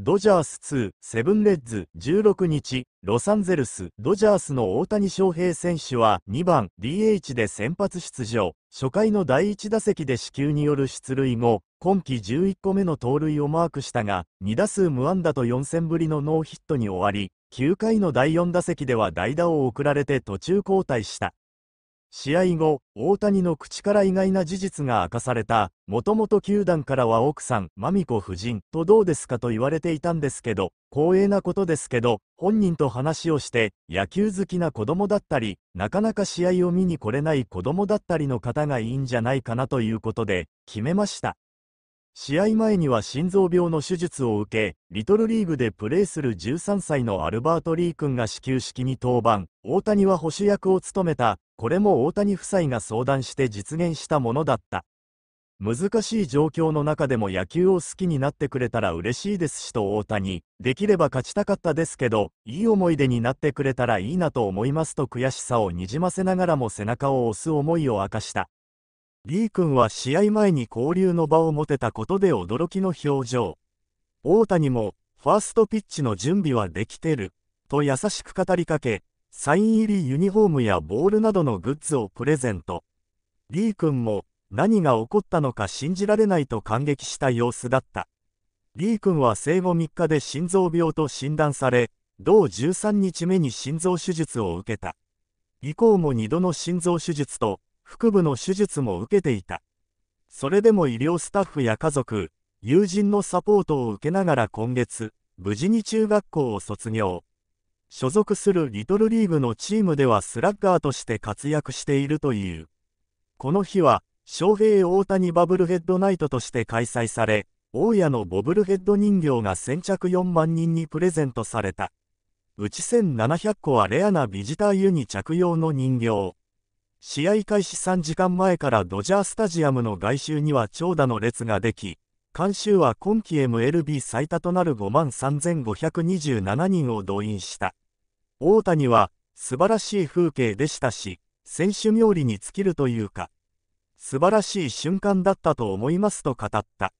ドジャース2、セブンレッズ、16日、ロサンゼルス、ドジャースの大谷翔平選手は2番 DH で先発出場。初回の第1打席で死球による出塁後、今季11個目の盗塁をマークしたが、2打数無安打と4戦ぶりのノーヒットに終わり、9回の第4打席では代打を送られて途中交代した。試合後、大谷の口から意外な事実が明かされた、もともと球団からは奥さん、マミコ夫人とどうですかと言われていたんですけど、光栄なことですけど、本人と話をして、野球好きな子供だったり、なかなか試合を見に来れない子供だったりの方がいいんじゃないかなということで、決めました。試合前には心臓病の手術を受け、リトルリーグでプレーする13歳のアルバート・リー君が始球式に登板、大谷は保守役を務めた、これも大谷夫妻が相談して実現したものだった。難しい状況の中でも野球を好きになってくれたら嬉しいですしと大谷、できれば勝ちたかったですけど、いい思い出になってくれたらいいなと思いますと悔しさをにじませながらも背中を押す思いを明かした。B 君は試合前に交流の場を持てたことで驚きの表情。大谷も、ファーストピッチの準備はできてる、と優しく語りかけ、サイン入りユニフォームやボールなどのグッズをプレゼント。B 君も、何が起こったのか信じられないと感激した様子だった。B 君は生後3日で心臓病と診断され、同13日目に心臓手術を受けた。以降も2度の心臓手術と、腹部の手術も受けていた。それでも医療スタッフや家族、友人のサポートを受けながら今月、無事に中学校を卒業。所属するリトルリーグのチームではスラッガーとして活躍しているという。この日は、翔平大谷バブルヘッドナイトとして開催され、大家のボブルヘッド人形が先着4万人にプレゼントされた。うち1700個はレアなビジター湯に着用の人形。試合開始3時間前からドジャースタジアムの外周には長蛇の列ができ、観衆は今季 MLB 最多となる5万3527人を動員した。大谷は、素晴らしい風景でしたし、選手冥利に尽きるというか、素晴らしい瞬間だったと思いますと語った。